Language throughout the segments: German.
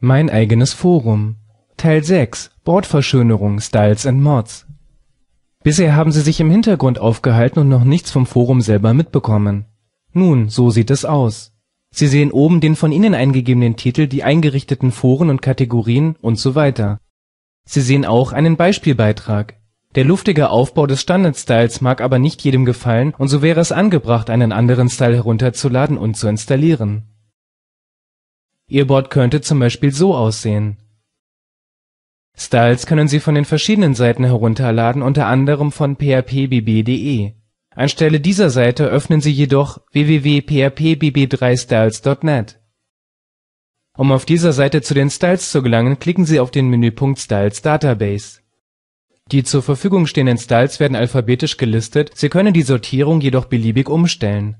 Mein eigenes Forum Teil 6 Bordverschönerung, Styles and Mods Bisher haben sie sich im Hintergrund aufgehalten und noch nichts vom Forum selber mitbekommen. Nun, so sieht es aus. Sie sehen oben den von Ihnen eingegebenen Titel, die eingerichteten Foren und Kategorien und so weiter. Sie sehen auch einen Beispielbeitrag. Der luftige Aufbau des Standard-Styles mag aber nicht jedem gefallen und so wäre es angebracht, einen anderen Style herunterzuladen und zu installieren Ihr Board könnte zum Beispiel so aussehen. Styles können Sie von den verschiedenen Seiten herunterladen, unter anderem von phpbb.de. Anstelle dieser Seite öffnen Sie jedoch www.phpbb3styles.net. Um auf dieser Seite zu den Styles zu gelangen, klicken Sie auf den Menüpunkt Styles Database. Die zur Verfügung stehenden Styles werden alphabetisch gelistet, Sie können die Sortierung jedoch beliebig umstellen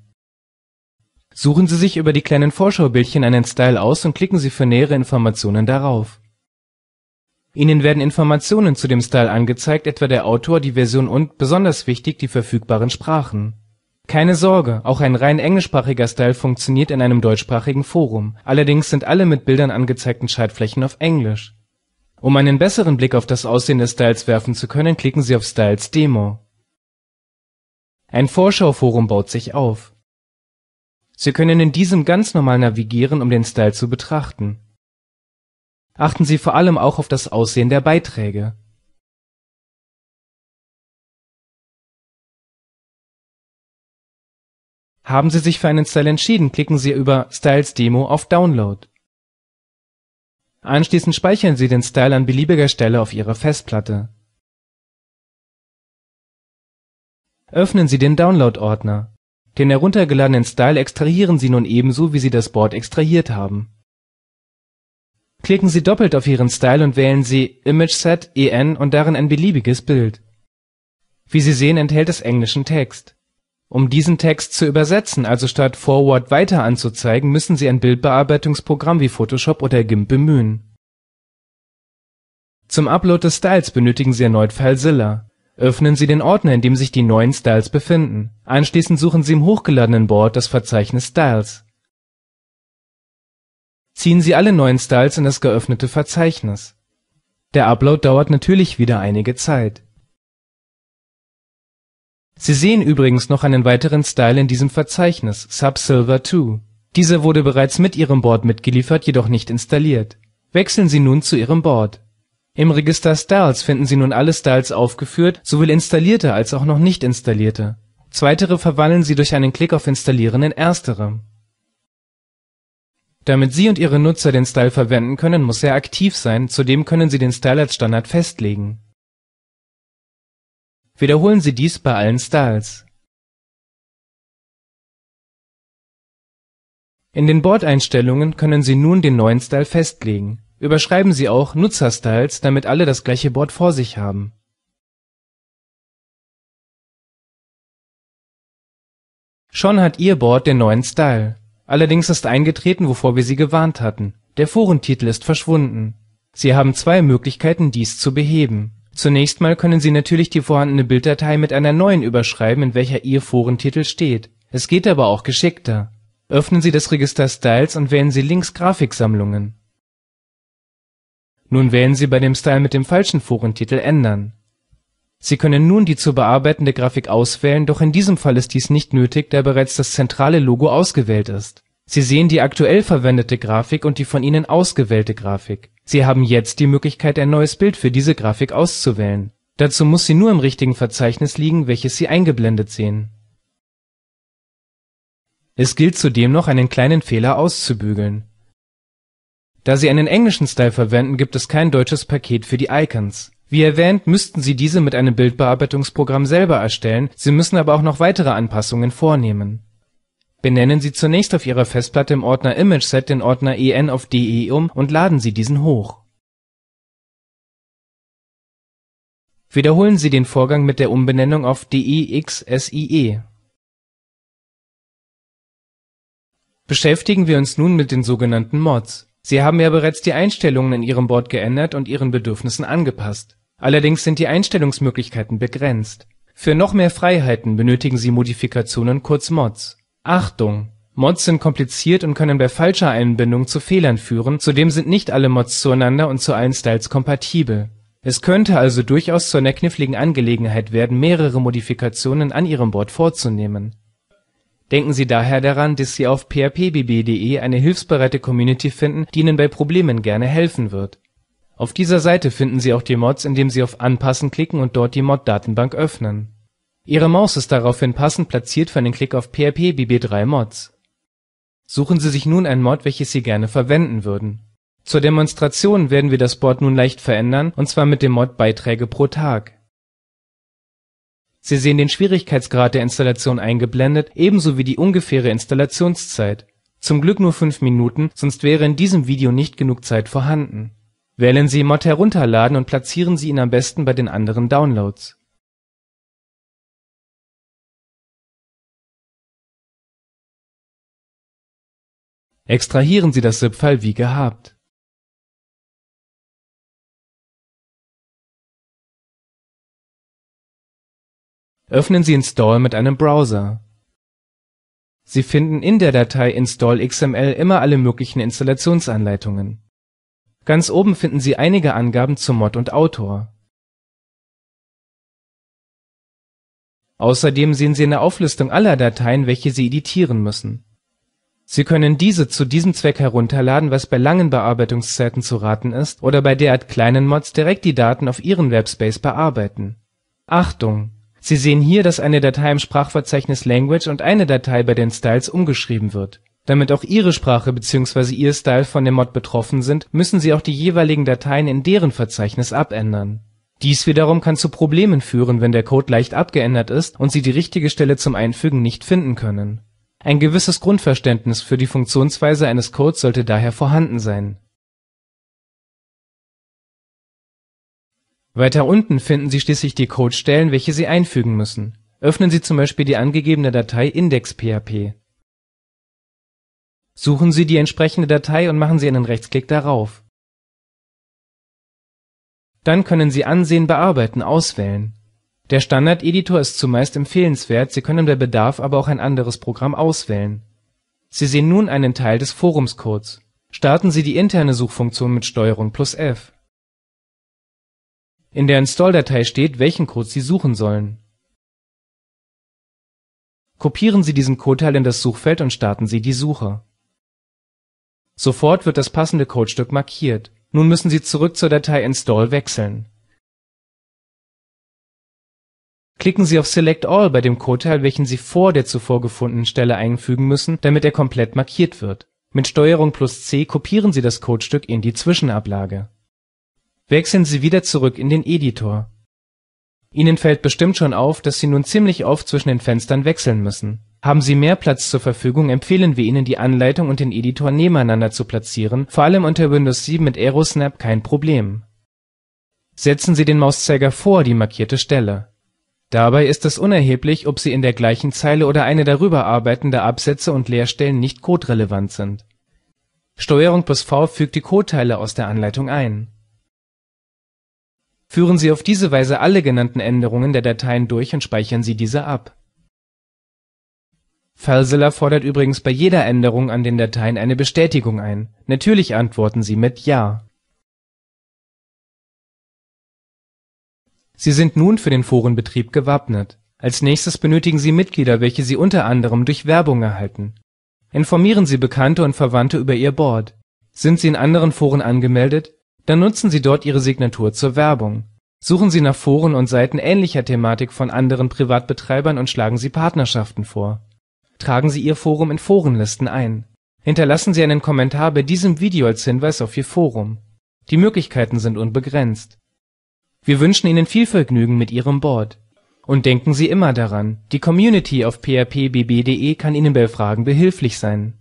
Suchen Sie sich über die kleinen Vorschaubildchen einen Style aus und klicken Sie für nähere Informationen darauf. Ihnen werden Informationen zu dem Style angezeigt, etwa der Autor, die Version und, besonders wichtig, die verfügbaren Sprachen. Keine Sorge, auch ein rein englischsprachiger Style funktioniert in einem deutschsprachigen Forum, allerdings sind alle mit Bildern angezeigten Schaltflächen auf Englisch. Um einen besseren Blick auf das Aussehen des Styles werfen zu können, klicken Sie auf Styles Demo. Ein Vorschauforum baut sich auf Sie können in diesem ganz normal navigieren, um den Style zu betrachten. Achten Sie vor allem auch auf das Aussehen der Beiträge Haben Sie sich für einen Style entschieden, klicken Sie über Styles Demo auf Download. Anschließend speichern Sie den Style an beliebiger Stelle auf Ihrer Festplatte. Öffnen Sie den Download-Ordner den heruntergeladenen Style extrahieren Sie nun ebenso, wie Sie das Board extrahiert haben. Klicken Sie doppelt auf Ihren Style und wählen Sie Image Set EN und darin ein beliebiges Bild. Wie Sie sehen, enthält es englischen Text. Um diesen Text zu übersetzen, also statt Forward Weiter anzuzeigen, müssen Sie ein Bildbearbeitungsprogramm wie Photoshop oder GIMP bemühen. Zum Upload des Styles benötigen Sie erneut FileZilla Öffnen Sie den Ordner, in dem sich die neuen Styles befinden. Anschließend suchen Sie im hochgeladenen Board das Verzeichnis Styles. Ziehen Sie alle neuen Styles in das geöffnete Verzeichnis. Der Upload dauert natürlich wieder einige Zeit. Sie sehen übrigens noch einen weiteren Style in diesem Verzeichnis, Subsilver 2. Dieser wurde bereits mit Ihrem Board mitgeliefert, jedoch nicht installiert. Wechseln Sie nun zu Ihrem Board im Register Styles finden Sie nun alle Styles aufgeführt, sowohl installierte als auch noch nicht installierte. Zweitere verwandeln Sie durch einen Klick auf Installieren in erstere. Damit Sie und Ihre Nutzer den Style verwenden können, muss er aktiv sein, zudem können Sie den Style als Standard festlegen. Wiederholen Sie dies bei allen Styles. In den Bordeinstellungen können Sie nun den neuen Style festlegen Überschreiben Sie auch Nutzerstyles, damit alle das gleiche Board vor sich haben Schon hat Ihr Board den neuen Style. Allerdings ist eingetreten, wovor wir Sie gewarnt hatten: Der Forentitel ist verschwunden. Sie haben zwei Möglichkeiten, dies zu beheben. Zunächst mal können Sie natürlich die vorhandene Bilddatei mit einer neuen überschreiben, in welcher Ihr Forentitel steht. Es geht aber auch geschickter. Öffnen Sie das Register Styles und wählen Sie links Grafiksammlungen nun wählen Sie bei dem Style mit dem falschen Forentitel ändern. Sie können nun die zu bearbeitende Grafik auswählen, doch in diesem Fall ist dies nicht nötig, da bereits das zentrale Logo ausgewählt ist. Sie sehen die aktuell verwendete Grafik und die von Ihnen ausgewählte Grafik. Sie haben jetzt die Möglichkeit, ein neues Bild für diese Grafik auszuwählen. Dazu muss sie nur im richtigen Verzeichnis liegen, welches Sie eingeblendet sehen. Es gilt zudem noch, einen kleinen Fehler auszubügeln da sie einen englischen Style verwenden, gibt es kein deutsches Paket für die Icons. Wie erwähnt, müssten Sie diese mit einem Bildbearbeitungsprogramm selber erstellen, Sie müssen aber auch noch weitere Anpassungen vornehmen. Benennen Sie zunächst auf Ihrer Festplatte im Ordner ImageSet den Ordner en auf de um und laden Sie diesen hoch. Wiederholen Sie den Vorgang mit der Umbenennung auf DEXSIE. Beschäftigen wir uns nun mit den sogenannten Mods Sie haben ja bereits die Einstellungen in Ihrem Board geändert und Ihren Bedürfnissen angepasst. Allerdings sind die Einstellungsmöglichkeiten begrenzt. Für noch mehr Freiheiten benötigen Sie Modifikationen kurz Mods. Achtung! Mods sind kompliziert und können bei falscher Einbindung zu Fehlern führen, zudem sind nicht alle Mods zueinander und zu allen Styles kompatibel. Es könnte also durchaus zu einer kniffligen Angelegenheit werden, mehrere Modifikationen an Ihrem Board vorzunehmen Denken Sie daher daran, dass Sie auf phpbb.de eine hilfsbereite Community finden, die Ihnen bei Problemen gerne helfen wird. Auf dieser Seite finden Sie auch die Mods, indem Sie auf Anpassen klicken und dort die Mod-Datenbank öffnen. Ihre Maus ist daraufhin passend platziert für einen Klick auf phpbb3-Mods. Suchen Sie sich nun ein Mod, welches Sie gerne verwenden würden. Zur Demonstration werden wir das Board nun leicht verändern, und zwar mit dem Mod Beiträge pro Tag Sie sehen den Schwierigkeitsgrad der Installation eingeblendet, ebenso wie die ungefähre Installationszeit. Zum Glück nur 5 Minuten, sonst wäre in diesem Video nicht genug Zeit vorhanden. Wählen Sie Mod herunterladen und platzieren Sie ihn am besten bei den anderen Downloads Extrahieren Sie das ZIP-File wie gehabt Öffnen Sie Install mit einem Browser. Sie finden in der Datei install.xml immer alle möglichen Installationsanleitungen. Ganz oben finden Sie einige Angaben zu Mod und Autor. Außerdem sehen Sie eine Auflistung aller Dateien, welche Sie editieren müssen. Sie können diese zu diesem Zweck herunterladen, was bei langen Bearbeitungszeiten zu raten ist, oder bei derart kleinen Mods direkt die Daten auf Ihren Webspace bearbeiten. Achtung Sie sehen hier, dass eine Datei im Sprachverzeichnis Language und eine Datei bei den Styles umgeschrieben wird. Damit auch Ihre Sprache bzw. Ihr Style von dem Mod betroffen sind, müssen Sie auch die jeweiligen Dateien in deren Verzeichnis abändern. Dies wiederum kann zu Problemen führen, wenn der Code leicht abgeändert ist und Sie die richtige Stelle zum Einfügen nicht finden können. Ein gewisses Grundverständnis für die Funktionsweise eines Codes sollte daher vorhanden sein Weiter unten finden Sie schließlich die Codestellen, welche Sie einfügen müssen. Öffnen Sie zum Beispiel die angegebene Datei index.php. Suchen Sie die entsprechende Datei und machen Sie einen Rechtsklick darauf. Dann können Sie Ansehen, Bearbeiten auswählen. Der Standardeditor ist zumeist empfehlenswert, Sie können bei Bedarf aber auch ein anderes Programm auswählen. Sie sehen nun einen Teil des Forumscodes. Starten Sie die interne Suchfunktion mit STRG F in der Install-Datei steht, welchen Code Sie suchen sollen. Kopieren Sie diesen Codeteil in das Suchfeld und starten Sie die Suche. Sofort wird das passende Codestück markiert. Nun müssen Sie zurück zur Datei install wechseln. Klicken Sie auf Select All bei dem Codeteil, welchen Sie vor der zuvor gefundenen Stelle einfügen müssen, damit er komplett markiert wird. Mit STRG C kopieren Sie das Codestück in die Zwischenablage wechseln Sie wieder zurück in den Editor. Ihnen fällt bestimmt schon auf, dass Sie nun ziemlich oft zwischen den Fenstern wechseln müssen. Haben Sie mehr Platz zur Verfügung, empfehlen wir Ihnen, die Anleitung und den Editor nebeneinander zu platzieren, vor allem unter Windows 7 mit Aerosnap kein Problem. Setzen Sie den Mauszeiger vor die markierte Stelle. Dabei ist es unerheblich, ob Sie in der gleichen Zeile oder eine darüber arbeitende Absätze und Leerstellen nicht coderelevant sind. Steuerung plus V fügt die Codeteile aus der Anleitung ein Führen Sie auf diese Weise alle genannten Änderungen der Dateien durch und speichern Sie diese ab. Filezilla fordert übrigens bei jeder Änderung an den Dateien eine Bestätigung ein, natürlich antworten Sie mit „ Ja “. Sie sind nun für den Forenbetrieb gewappnet. Als Nächstes benötigen Sie Mitglieder, welche Sie unter anderem durch Werbung erhalten. Informieren Sie Bekannte und Verwandte über Ihr Board. Sind Sie in anderen Foren angemeldet dann nutzen Sie dort Ihre Signatur zur Werbung. Suchen Sie nach Foren und Seiten ähnlicher Thematik von anderen Privatbetreibern und schlagen Sie Partnerschaften vor. Tragen Sie Ihr Forum in Forenlisten ein. Hinterlassen Sie einen Kommentar bei diesem Video als Hinweis auf Ihr Forum. Die Möglichkeiten sind unbegrenzt. Wir wünschen Ihnen viel Vergnügen mit Ihrem Board. Und denken Sie immer daran, die Community auf phpbb.de kann Ihnen bei Fragen behilflich sein